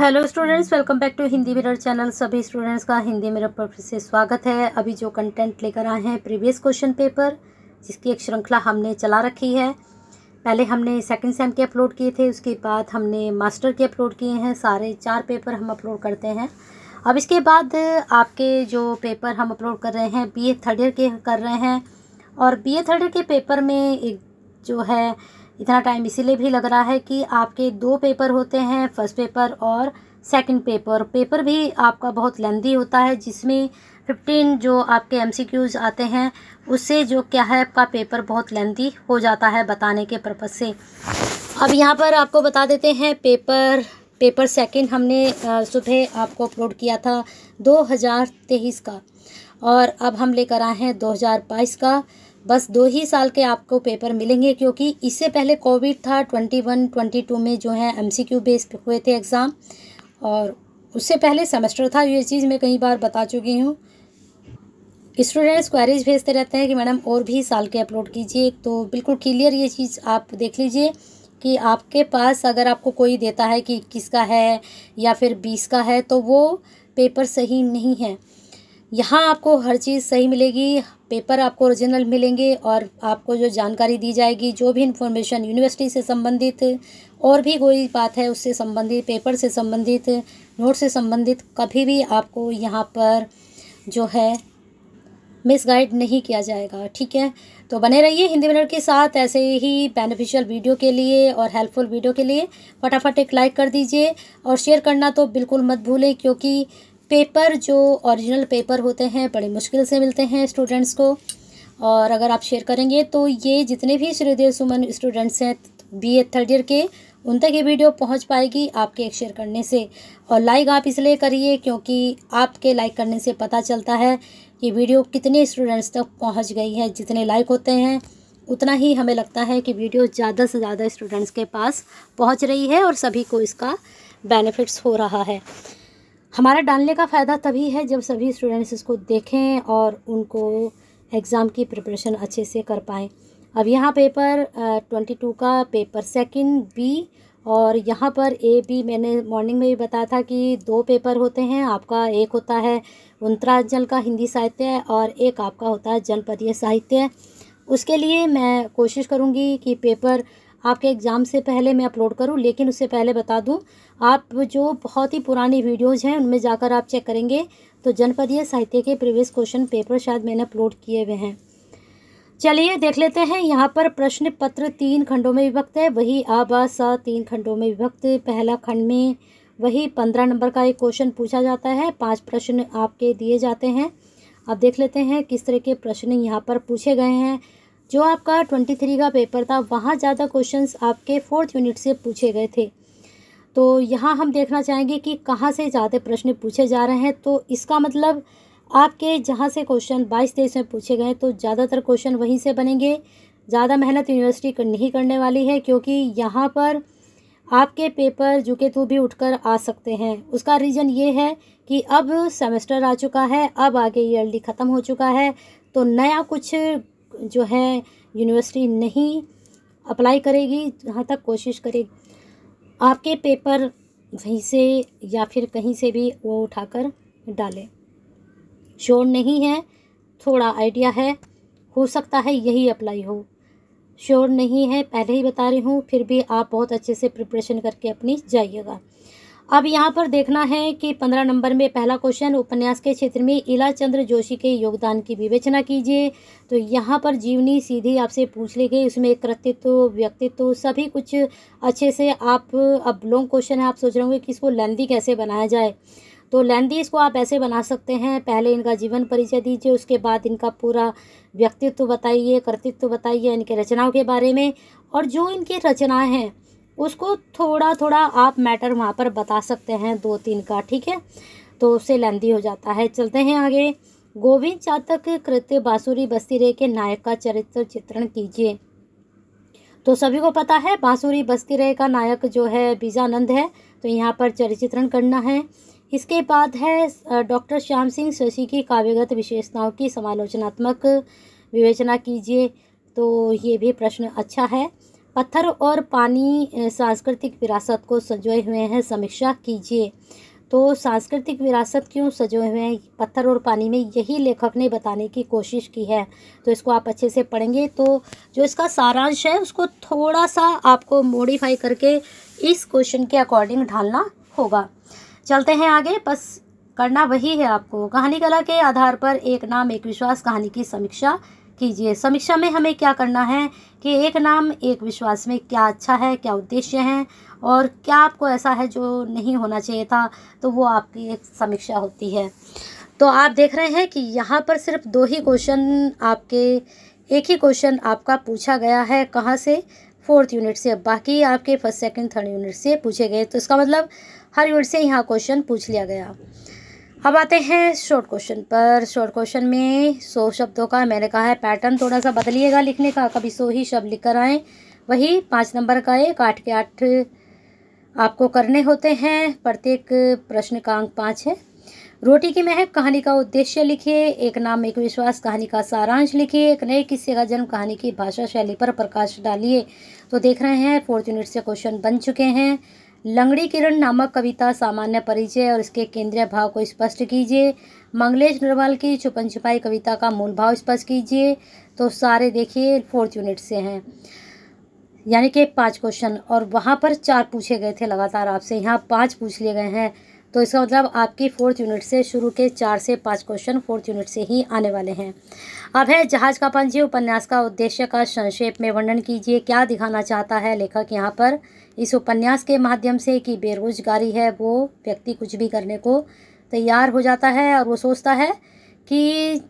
hello students welcome back to Hindi Mirror channel सभी students का Hindi mirror पर फिर से स्वागत है अभी जो कंटेंट लेकर आए हैं प्रीवियस क्वेश्चन पेपर जिसकी एक श्रृंखला हमने चला रखी है पहले हमने सेकंड सेम के अपलोड किए थे उसके बाद हमने मास्टर के अपलोड किए हैं सारे चार पेपर हम अपलोड करते हैं अब इसके बाद आपके जो पेपर हम अपलोड कर रहे हैं बी थर्ड ईयर के कर रहे हैं और बी ए थर्ड ईयर के पेपर में एक जो है इतना टाइम इसीलिए भी लग रहा है कि आपके दो पेपर होते हैं फर्स्ट पेपर और सेकंड पेपर पेपर भी आपका बहुत लेंदी होता है जिसमें फिफ्टीन जो आपके एमसीक्यूज आते हैं उससे जो क्या है आपका पेपर बहुत लेंदी हो जाता है बताने के पर्पज़ से अब यहाँ पर आपको बता देते हैं पेपर पेपर सेकंड हमने सुबह आपको अपलोड किया था 2023 का और अब हम लेकर आए हैं 2022 का बस दो ही साल के आपको पेपर मिलेंगे क्योंकि इससे पहले कोविड था ट्वेंटी वन ट्वेंटी टू में जो है एम सी क्यू बेस हुए थे एग्ज़ाम और उससे पहले सेमेस्टर था ये चीज़ मैं कई बार बता चुकी हूँ स्टूडेंट्स क्वारीज भेजते रहते हैं कि मैडम और भी साल के अपलोड कीजिए तो बिल्कुल क्लियर ये चीज़ आप देख लीजिए कि आपके पास अगर आपको कोई देता है कि इक्कीस का है या फिर बीस का है तो वो पेपर सही नहीं है यहाँ आपको हर चीज़ सही मिलेगी पेपर आपको ओरिजिनल मिलेंगे और आपको जो जानकारी दी जाएगी जो भी इन्फॉर्मेशन यूनिवर्सिटी से संबंधित और भी कोई बात है उससे संबंधित पेपर से संबंधित नोट से संबंधित कभी भी आपको यहाँ पर जो है मिसगाइड नहीं किया जाएगा ठीक है तो बने रहिए हिंदी मिनट के साथ ऐसे ही बेनिफिशियल वीडियो के लिए और हेल्पफुल वीडियो के लिए फटाफट एक लाइक कर दीजिए और शेयर करना तो बिल्कुल मत भूलें क्योंकि पेपर जो ओरिजिनल पेपर होते हैं बड़े मुश्किल से मिलते हैं स्टूडेंट्स को और अगर आप शेयर करेंगे तो ये जितने भी श्रीदेव सुमन स्टूडेंट्स हैं बी ए थर्ड ईयर के उन तक ये वीडियो पहुंच पाएगी आपके एक शेयर करने से और लाइक आप इसलिए करिए क्योंकि आपके लाइक करने से पता चलता है कि वीडियो कितने स्टूडेंट्स तक पहुंच गई है जितने लाइक होते हैं उतना ही हमें लगता है कि वीडियो ज़्यादा से ज़्यादा स्टूडेंट्स के पास पहुंच रही है और सभी को इसका बेनिफिट्स हो रहा है हमारा डालने का फ़ायदा तभी है जब सभी स्टूडेंट्स इसको देखें और उनको एग्ज़ाम की प्रिपरेशन अच्छे से कर पाएँ अब यहाँ पेपर ट्वेंटी टू का पेपर सेकंड बी और यहाँ पर ए बी मैंने मॉर्निंग में भी बताया था कि दो पेपर होते हैं आपका एक होता है उन्तराजल का हिंदी साहित्य और एक आपका होता है जनपदीय साहित्य उसके लिए मैं कोशिश करूँगी कि पेपर आपके एग्ज़ाम से पहले मैं अपलोड करूँ लेकिन उससे पहले बता दूँ आप जो बहुत ही पुरानी वीडियोज़ हैं उनमें जाकर आप चेक करेंगे तो जनपदीय साहित्य के प्रीवियस क्वेश्चन पेपर शायद मैंने अपलोड किए हुए हैं चलिए देख लेते हैं यहाँ पर प्रश्न पत्र तीन खंडों में विभक्त है वही आबा सा तीन खंडों में विभक्त पहला खंड में वही पंद्रह नंबर का एक क्वेश्चन पूछा जाता है पांच प्रश्न आपके दिए जाते हैं अब देख लेते हैं किस तरह के प्रश्न यहाँ पर पूछे गए हैं जो आपका ट्वेंटी थ्री का पेपर था वहाँ ज़्यादा क्वेश्चंस आपके फोर्थ यूनिट से पूछे गए थे तो यहाँ हम देखना चाहेंगे कि कहाँ से ज़्यादा प्रश्न पूछे जा रहे हैं तो इसका मतलब आपके जहाँ से क्वेश्चन बाईस तेईस में पूछे गए तो ज़्यादातर क्वेश्चन वहीं से बनेंगे ज़्यादा मेहनत यूनिवर्सिटी नहीं करने वाली है क्योंकि यहाँ पर आपके पेपर झुके तो भी उठकर आ सकते हैं उसका रीज़न ये है कि अब सेमेस्टर आ चुका है अब आगे ईयरली ख़त्म हो चुका है तो नया कुछ जो है यूनिवर्सिटी नहीं अप्लाई करेगी जहाँ तक कोशिश करेगी आपके पेपर वहीं से या फिर कहीं से भी वो उठाकर डालें शोर नहीं है थोड़ा आइडिया है हो सकता है यही अप्लाई हो श्योर नहीं है पहले ही बता रही हूँ फिर भी आप बहुत अच्छे से प्रिपरेशन करके अपनी जाइएगा अब यहाँ पर देखना है कि पंद्रह नंबर में पहला क्वेश्चन उपन्यास के क्षेत्र में इला चंद्र जोशी के योगदान की विवेचना कीजिए तो यहाँ पर जीवनी सीधी आपसे पूछ ली गई उसमें कृतित्व व्यक्तित्व सभी कुछ अच्छे से आप अब लॉन्ग क्वेश्चन है आप सोच रहे होंगे कि इसको लेंदी कैसे बनाया जाए तो लेंदी इसको आप ऐसे बना सकते हैं पहले इनका जीवन परिचय दीजिए उसके बाद इनका पूरा व्यक्तित्व बताइए कर्तित्व बताइए इनके रचनाओं के बारे में और जो इनकी रचनाएँ हैं उसको थोड़ा थोड़ा आप मैटर वहाँ पर बता सकते हैं दो तीन का ठीक है तो उससे लेंदी हो जाता है चलते हैं आगे गोविंद चातक कृत्य बांसुरी बस्तीरे के नायक का चरित्र चित्रण कीजिए तो सभी को पता है बांसुरी बस्तीरे का नायक जो है बीजानंद है तो यहाँ पर चरित्रण करना है इसके बाद है डॉक्टर श्याम सिंह शशि की काव्यगत विशेषताओं की समालोचनात्मक विवेचना कीजिए तो ये भी प्रश्न अच्छा है पत्थर और पानी सांस्कृतिक विरासत को सजोए हुए हैं समीक्षा कीजिए तो सांस्कृतिक विरासत क्यों सजोए हुए हैं पत्थर और पानी में यही लेखक ने बताने की कोशिश की है तो इसको आप अच्छे से पढ़ेंगे तो जो इसका सारांश है उसको थोड़ा सा आपको मॉडिफाई करके इस क्वेश्चन के अकॉर्डिंग ढालना होगा चलते हैं आगे बस करना वही है आपको कहानी कला के आधार पर एक नाम एक विश्वास कहानी की समीक्षा कीजिए समीक्षा में हमें क्या करना है कि एक नाम एक विश्वास में क्या अच्छा है क्या उद्देश्य है और क्या आपको ऐसा है जो नहीं होना चाहिए था तो वो आपकी एक समीक्षा होती है तो आप देख रहे हैं कि यहाँ पर सिर्फ दो ही क्वेश्चन आपके एक ही क्वेश्चन आपका पूछा गया है कहाँ से फोर्थ यूनिट से बाकी आपके फर्स्ट सेकंड थर्ड यूनिट से पूछे गए तो इसका मतलब हर यूनिट से यहाँ क्वेश्चन पूछ लिया गया अब आते हैं शॉर्ट क्वेश्चन पर शॉर्ट क्वेश्चन में सो शब्दों का मैंने कहा है पैटर्न थोड़ा सा बदलिएगा लिखने का कभी सो ही शब्द लिख कर आएँ वही पाँच नंबर का एक आठ के आठ आपको करने होते हैं प्रत्येक प्रश्न का अंक पाँच है रोटी की महक कहानी का उद्देश्य लिखिए एक नाम एक विश्वास कहानी का सारांश लिखिए एक नए किस्से का जन्म कहानी की भाषा शैली पर प्रकाश डालिए तो देख रहे हैं फोर्थ यूनिट से क्वेश्चन बन चुके हैं लंगड़ी किरण नामक कविता सामान्य परिचय और इसके केंद्रीय भाव को स्पष्ट कीजिए मंगलेश नरवाल की छुपन छुपाई कविता का मूल भाव स्पष्ट कीजिए तो सारे देखिए फोर्थ यूनिट से हैं यानी कि पांच क्वेश्चन और वहाँ पर चार पूछे गए थे लगातार आपसे यहाँ पांच पूछ लिए गए हैं तो इसका मतलब आपकी फोर्थ यूनिट से शुरू के चार से पाँच क्वेश्चन फोर्थ यूनिट से ही आने वाले हैं अब है जहाज का पंजी उपन्यास का उद्देश्य का संक्षेप में वर्णन कीजिए क्या दिखाना चाहता है लेखक यहाँ पर इस उपन्यास के माध्यम से कि बेरोजगारी है वो व्यक्ति कुछ भी करने को तैयार हो जाता है और वो सोचता है कि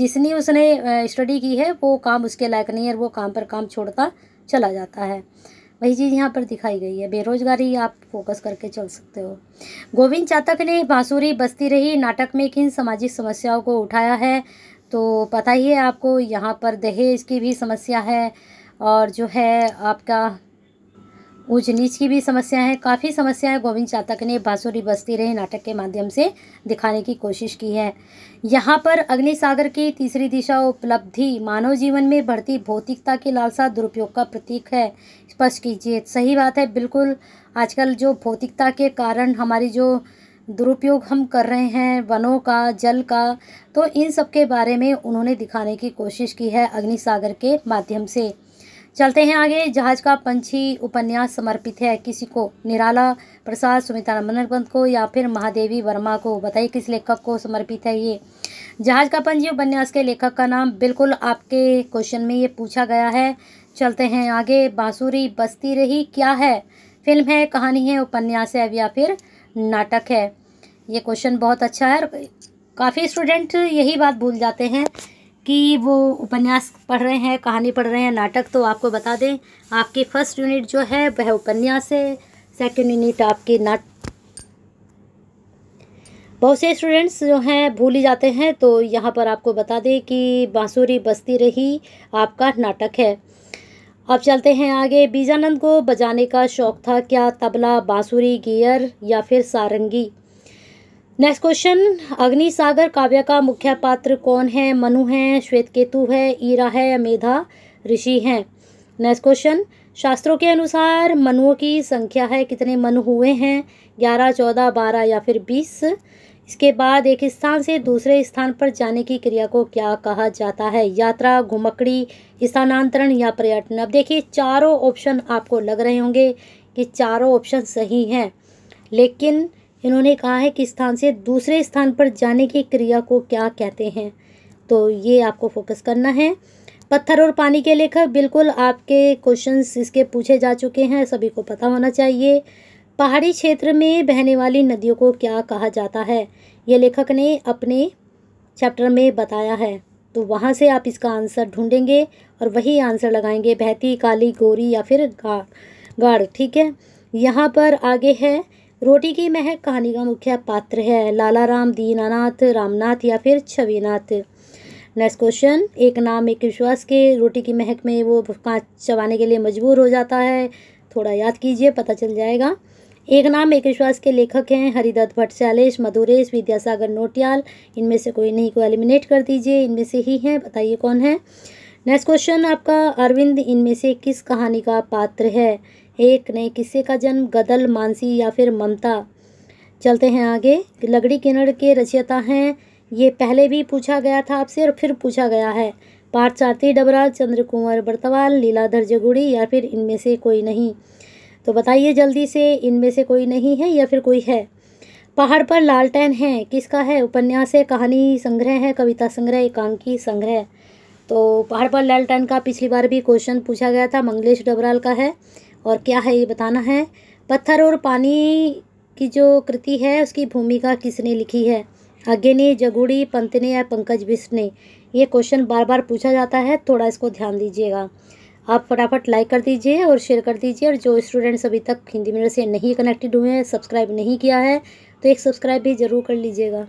जिसने उसने स्टडी की है वो काम उसके लायक नहीं है वो काम पर काम छोड़ता चला जाता है वही चीज़ यहाँ पर दिखाई गई है बेरोजगारी आप फोकस करके चल सकते हो गोविंद चातक ने बांसुरी बस्ती रही नाटक में किन सामाजिक समस्याओं को उठाया है तो पता ही है आपको यहाँ पर दहेज की भी समस्या है और जो है आपका ऊंच नीच की भी समस्या है काफ़ी समस्याएं गोविंद चातक ने बांसुरी बस्ती रहे नाटक के माध्यम से दिखाने की कोशिश की है यहाँ पर अग्निसागर की तीसरी दिशा उपलब्धि मानव जीवन में बढ़ती भौतिकता की लालसा दुरुपयोग का प्रतीक है स्पष्ट कीजिए सही बात है बिल्कुल आजकल जो भौतिकता के कारण हमारी जो दुरुपयोग हम कर रहे हैं वनों का जल का तो इन सब के बारे में उन्होंने दिखाने की कोशिश की है अग्निसागर के माध्यम से चलते हैं आगे जहाज का पंछी उपन्यास समर्पित है किसी को निराला प्रसाद सुमिता मनरपंत को या फिर महादेवी वर्मा को बताइए किस लेखक को समर्पित है ये जहाज का पंछी उपन्यास के लेखक का नाम बिल्कुल आपके क्वेश्चन में ये पूछा गया है चलते हैं आगे बांसुरी बस्ती रही क्या है फिल्म है कहानी है उपन्यास है या फिर नाटक है ये क्वेश्चन बहुत अच्छा है काफ़ी स्टूडेंट यही बात भूल जाते हैं कि वो उपन्यास पढ़ रहे हैं कहानी पढ़ रहे हैं नाटक तो आपको बता दें आपकी फ़र्स्ट यूनिट जो है वह उपन्यास है सेकेंड यूनिट आपकी नाट बहुत से स्टूडेंट्स जो हैं भूल ही जाते हैं तो यहाँ पर आपको बता दें कि बांसुरी बस्ती रही आपका नाटक है अब चलते हैं आगे बीजानंद को बजाने का शौक़ था क्या तबला बांसुरी गियर या फिर सारंगी नेक्स्ट क्वेश्चन अग्नि सागर काव्य का मुख्य पात्र कौन है मनु है श्वेत केतु है ईरा है या मेधा ऋषि हैं नेक्स्ट क्वेश्चन शास्त्रों के अनुसार मनुओं की संख्या है कितने मनु हुए हैं ग्यारह चौदह बारह या फिर बीस इसके बाद एक स्थान से दूसरे स्थान पर जाने की क्रिया को क्या कहा जाता है यात्रा घुमकड़ी स्थानांतरण या पर्यटन अब देखिए चारों ऑप्शन आपको लग रहे होंगे कि चारों ऑप्शन सही हैं लेकिन इन्होंने कहा है कि स्थान से दूसरे स्थान पर जाने की क्रिया को क्या कहते हैं तो ये आपको फोकस करना है पत्थर और पानी के लेखक बिल्कुल आपके क्वेश्चंस इसके पूछे जा चुके हैं सभी को पता होना चाहिए पहाड़ी क्षेत्र में बहने वाली नदियों को क्या कहा जाता है ये लेखक ने अपने चैप्टर में बताया है तो वहाँ से आप इसका आंसर ढूंढेंगे और वही आंसर लगाएंगे बहती काली गोरी या फिर गा गाड़ ठीक है यहाँ पर आगे है रोटी की महक कहानी का मुख्य पात्र है लाला राम दीनानाथ रामनाथ या फिर छविनाथ नेक्स्ट क्वेश्चन एक नाम एक विश्वास के रोटी की महक में वो कांच चबाने के लिए मजबूर हो जाता है थोड़ा याद कीजिए पता चल जाएगा एक नाम एक विश्वास के लेखक हैं हरिदत्त भट्टशालेश मधुरेश विद्यासागर नोटियाल इनमें से कोई नहीं को एलिमिनेट कर दीजिए इनमें से ही हैं बताइए कौन है नेक्स्ट क्वेश्चन आपका अरविंद इनमें से किस कहानी का पात्र है एक ने किसी का जन्म गदल मानसी या फिर ममता चलते हैं आगे लकड़ी किन्नड़ के रचयिता हैं ये पहले भी पूछा गया था आपसे और फिर पूछा गया है पाठ सारथी चंद्र कुंवर बर्तवाल लीलाधर जगुड़ी या फिर इनमें से कोई नहीं तो बताइए जल्दी से इनमें से कोई नहीं है या फिर कोई है पहाड़ पर लालटेन है किसका है उपन्यास है कहानी संग्रह है कविता संग्रह एकांकी संग्रह तो पहाड़ पर लालटेन का पिछली बार भी क्वेश्चन पूछा गया था मंगलेश डबराल का है और क्या है ये बताना है पत्थर और पानी की जो कृति है उसकी भूमिका किसने लिखी है आगे ने जगुड़ी पंत ने या पंकज बिस्ट ने ये क्वेश्चन बार बार पूछा जाता है थोड़ा इसको ध्यान दीजिएगा आप फटाफट लाइक कर दीजिए और शेयर कर दीजिए और जो स्टूडेंट्स अभी तक हिंदी मीडियम से नहीं कनेक्टेड हुए हैं सब्सक्राइब नहीं किया है तो एक सब्सक्राइब भी ज़रूर कर लीजिएगा